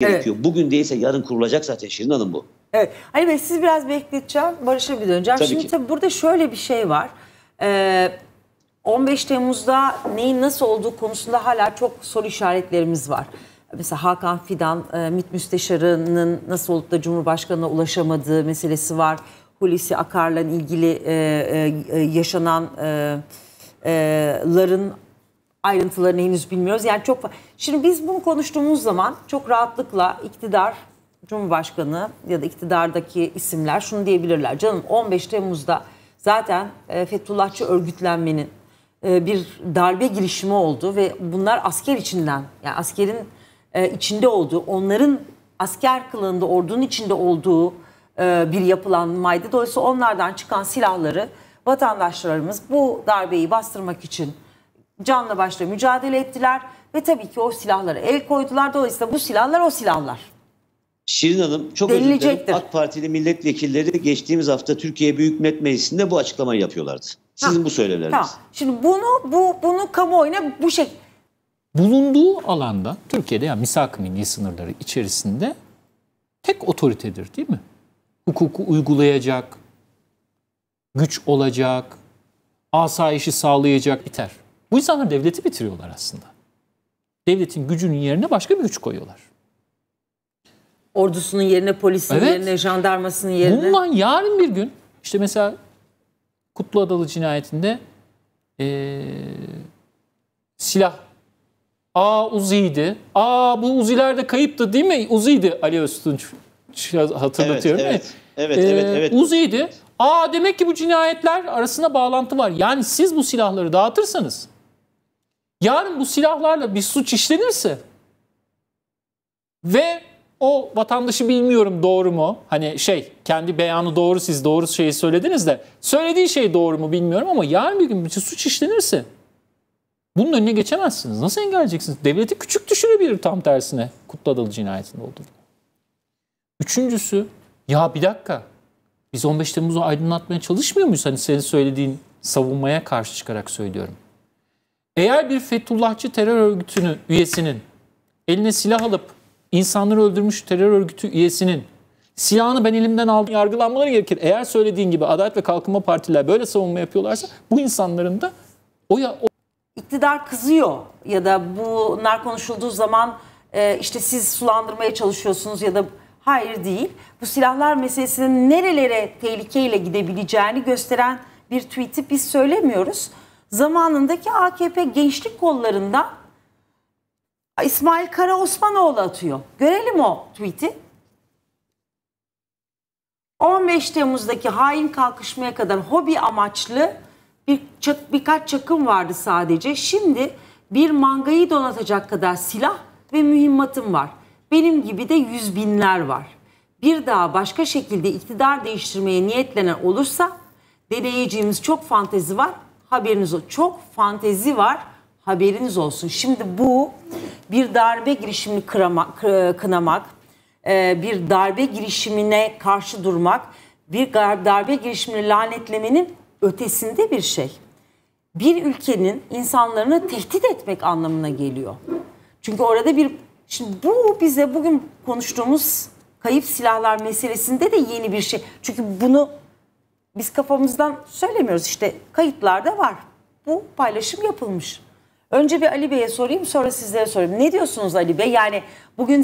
gerekiyor. Evet. Bugün değilse yarın kurulacak zaten Şirin Hanım bu. Evet. Hani ben siz biraz bekleteceğim. Barış'a bir döneceğim. Tabii Şimdi ki. tabii burada şöyle bir şey var. Ee, 15 Temmuz'da neyin nasıl olduğu konusunda hala çok soru işaretlerimiz var. Mesela Hakan Fidan, e, MİT Müsteşarı'nın nasıl olup da Cumhurbaşkanı'na ulaşamadığı meselesi var. Hulusi Akar'la ilgili e, e, e yaşananların e, e, ayrıntılarını henüz bilmiyoruz. Yani çok Şimdi biz bunu konuştuğumuz zaman çok rahatlıkla iktidar Cumhurbaşkanı ya da iktidardaki isimler şunu diyebilirler. Canım 15 Temmuz'da zaten e, Fethullahçı örgütlenmenin e, bir darbe girişimi oldu ve bunlar asker içinden yani askerin e, içinde olduğu, onların asker kılığında ordunun içinde olduğu bir yapılanmaydı. Dolayısıyla onlardan çıkan silahları vatandaşlarımız bu darbeyi bastırmak için canla başla mücadele ettiler ve tabii ki o silahlara el koydular. Dolayısıyla bu silahlar o silahlar. Şirin Hanım çok özür dilerim. AK Partili milletvekilleri geçtiğimiz hafta Türkiye Büyük Millet Meclisi'nde bu açıklamayı yapıyorlardı. Sizin ha, bu söylemleriniz. Tamam. Şimdi bunu bu bunu kamuoyuna bu şey bulunduğu alanda Türkiye'de yani misak milli sınırları içerisinde tek otoritedir değil mi? Hukuku uygulayacak, güç olacak, asayişi sağlayacak biter. Bu insanlar devleti bitiriyorlar aslında. Devletin gücünün yerine başka bir güç koyuyorlar. Ordusunun yerine, polisin evet. yerine, jandarmasının yerine. Bundan yarın bir gün işte mesela Kutlu Adalı cinayetinde ee, silah Aa Uzi'ydi. Aa bu Uzi'ler de kayıptı değil mi? Uzi'ydi Ali Öztunç. Hatırlatıyorum. Evet, evet, evet, ee, evet, evet. Uzi'ydi. Aa demek ki bu cinayetler arasında bağlantı var. Yani siz bu silahları dağıtırsanız Yarın bu silahlarla bir suç işlenirse ve o vatandaşı bilmiyorum doğru mu? Hani şey kendi beyanı doğru siz doğru şeyi söylediniz de söylediği şey doğru mu bilmiyorum ama yarın bir gün bir suç işlenirse bunun önüne geçemezsiniz. Nasıl engelleyeceksiniz? Devleti küçük düşürebilir tam tersine Kutlu Adalı cinayetinde olduğu Üçüncüsü ya bir dakika biz 15 Temmuz'u aydınlatmaya çalışmıyor muyuz? Hani senin söylediğin savunmaya karşı çıkarak söylüyorum. Eğer bir Fethullahçı terör örgütünün üyesinin eline silah alıp insanları öldürmüş terör örgütü üyesinin silahını ben elimden aldım yargılanmaları gerekir. Eğer söylediğin gibi Adalet ve Kalkınma Partiler böyle savunma yapıyorlarsa bu insanların da o, ya, o... iktidar kızıyor ya da bunlar konuşulduğu zaman e, işte siz sulandırmaya çalışıyorsunuz ya da hayır değil. Bu silahlar meselesinin nerelere tehlikeyle gidebileceğini gösteren bir tweet'i biz söylemiyoruz zamanındaki AKP gençlik kollarında İsmail Kara Osmanoğlu atıyor. Görelim o tweet'i. 15 Temmuz'daki hain kalkışmaya kadar hobi amaçlı bir çak, birkaç çakım vardı sadece. Şimdi bir mangayı donatacak kadar silah ve mühimmatım var. Benim gibi de yüz binler var. Bir daha başka şekilde iktidar değiştirmeye niyetlenen olursa deneyeceğimiz çok fantezi var haberiniz olsun. Çok fantezi var haberiniz olsun. Şimdi bu bir darbe girişimini kıramak, kınamak, e, bir darbe girişimine karşı durmak, bir darbe girişimini lanetlemenin ötesinde bir şey. Bir ülkenin insanlarını tehdit etmek anlamına geliyor. Çünkü orada bir şimdi bu bize bugün konuştuğumuz kayıp silahlar meselesinde de yeni bir şey. Çünkü bunu biz kafamızdan söylemiyoruz işte kayıtlarda var. Bu paylaşım yapılmış. Önce bir Ali Bey'e sorayım sonra sizlere sorayım. Ne diyorsunuz Ali Bey? Yani bugün